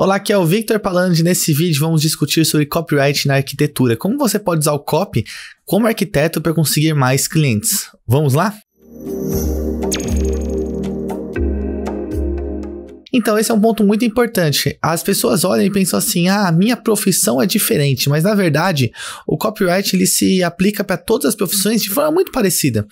Olá, aqui é o Victor Palandi. Nesse vídeo vamos discutir sobre copyright na arquitetura. Como você pode usar o copy como arquiteto para conseguir mais clientes. Vamos lá? Então, esse é um ponto muito importante. As pessoas olham e pensam assim: ah, minha profissão é diferente, mas na verdade, o copyright ele se aplica para todas as profissões de forma muito parecida.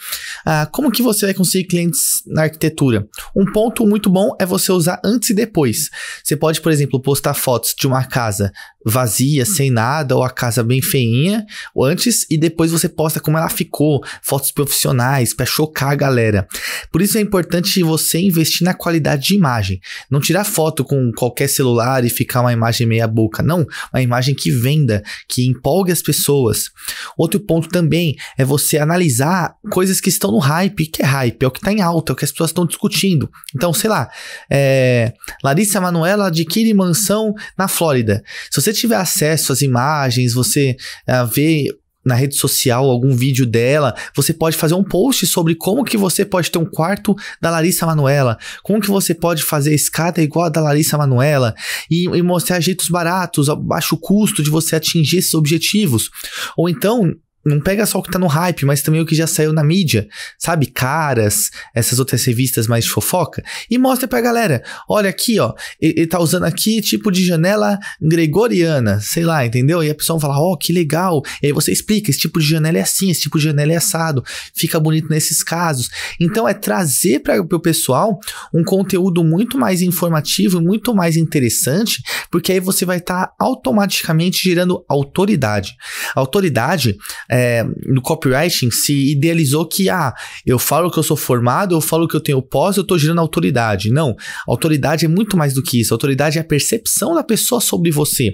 Ah, como que você vai conseguir clientes na arquitetura? Um ponto muito bom é você usar antes e depois. Você pode, por exemplo, postar fotos de uma casa vazia, hum. sem nada, ou a casa bem feinha, antes e depois você posta como ela ficou, fotos profissionais, para chocar a galera. Por isso é importante você investir na qualidade de imagem. Não tirar foto com qualquer celular e ficar uma imagem meia boca, não, uma imagem que venda, que empolgue as pessoas. Outro ponto também é você analisar coisas que estão no hype, o que é hype, é o que está em alta, é o que as pessoas estão discutindo. Então, sei lá, é... Larissa Manuela adquire mansão na Flórida. Se você tiver acesso às imagens, você uh, vê na rede social algum vídeo dela, você pode fazer um post sobre como que você pode ter um quarto da Larissa Manuela, como que você pode fazer escada igual a da Larissa Manuela e, e mostrar jeitos baratos, a baixo custo de você atingir esses objetivos. Ou então, não pega só o que tá no hype, mas também o que já saiu na mídia, sabe? Caras, essas outras revistas mais de fofoca, e mostra pra galera: olha aqui, ó, ele, tá usando aqui tipo de janela gregoriana, sei lá, entendeu? E a pessoa fala: ó, oh, que legal. E aí você explica: esse tipo de janela é assim, esse tipo de janela é assado, fica bonito nesses casos. Então é trazer para o pessoal um conteúdo muito mais informativo, muito mais interessante, porque aí você vai estar tá automaticamente gerando autoridade. Autoridade é é, no copywriting se idealizou que, ah, eu falo que eu sou formado, eu falo que eu tenho pós, eu tô gerando autoridade. Não, autoridade é muito mais do que isso. Autoridade é a percepção da pessoa sobre você.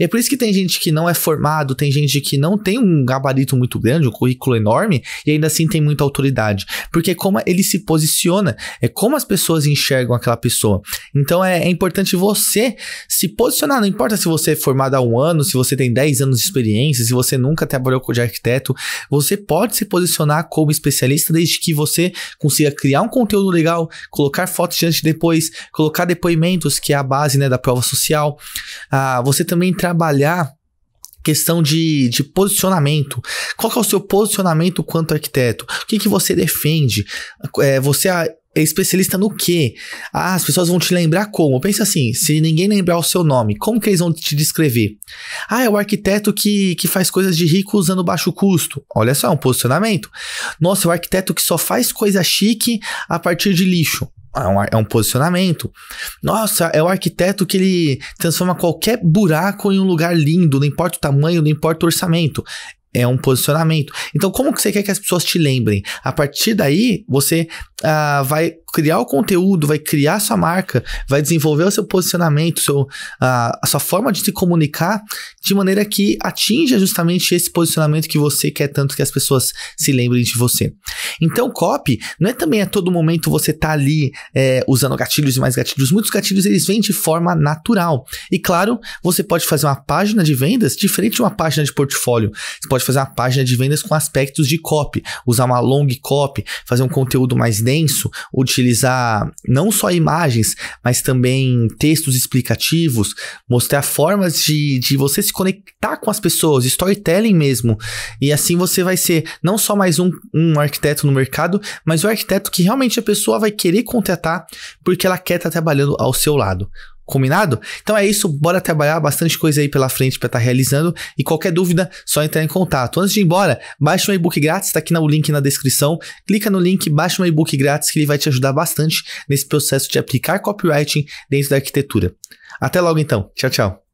E é por isso que tem gente que não é formado, tem gente que não tem um gabarito muito grande, um currículo enorme, e ainda assim tem muita autoridade. Porque é como ele se posiciona, é como as pessoas enxergam aquela pessoa. Então é, é importante você se posicionar, não importa se você é formado há um ano, se você tem 10 anos de experiência, se você nunca trabalhou com de arquiteto, você pode se posicionar como especialista desde que você consiga criar um conteúdo legal, colocar fotos de antes e depois, colocar depoimentos, que é a base né, da prova social. Ah, você também trabalhar questão de, de posicionamento. Qual é o seu posicionamento quanto arquiteto? O que, que você defende? É, você é especialista no quê? Ah, as pessoas vão te lembrar como? Pensa assim, se ninguém lembrar o seu nome, como que eles vão te descrever? Ah, é o arquiteto que, que faz coisas de rico usando baixo custo. Olha só, é um posicionamento. Nossa, é o arquiteto que só faz coisa chique a partir de lixo. É um, é um posicionamento. Nossa, é o arquiteto que ele transforma qualquer buraco em um lugar lindo, não importa o tamanho, não importa o orçamento é um posicionamento. Então, como que você quer que as pessoas te lembrem? A partir daí, você ah, vai criar o conteúdo, vai criar a sua marca, vai desenvolver o seu posicionamento, seu, a, a sua forma de se comunicar de maneira que atinja justamente esse posicionamento que você quer tanto que as pessoas se lembrem de você. Então, copy não é também a todo momento você tá ali é, usando gatilhos e mais gatilhos. Muitos gatilhos eles vêm de forma natural. E claro, você pode fazer uma página de vendas diferente de uma página de portfólio. Você pode fazer uma página de vendas com aspectos de copy, usar uma long copy, fazer um conteúdo mais denso, utilizar utilizar não só imagens, mas também textos explicativos, mostrar formas de, de você se conectar com as pessoas, storytelling mesmo. E assim você vai ser não só mais um, um arquiteto no mercado, mas o arquiteto que realmente a pessoa vai querer contratar porque ela quer estar tá trabalhando ao seu lado. Combinado? Então é isso, bora trabalhar bastante coisa aí pela frente para estar tá realizando e qualquer dúvida, só entrar em contato. Antes de ir embora, baixa um e-book grátis, tá aqui no link na descrição. Clica no link, baixa um e-book grátis que ele vai te ajudar bastante nesse processo de aplicar copywriting dentro da arquitetura. Até logo então. Tchau, tchau.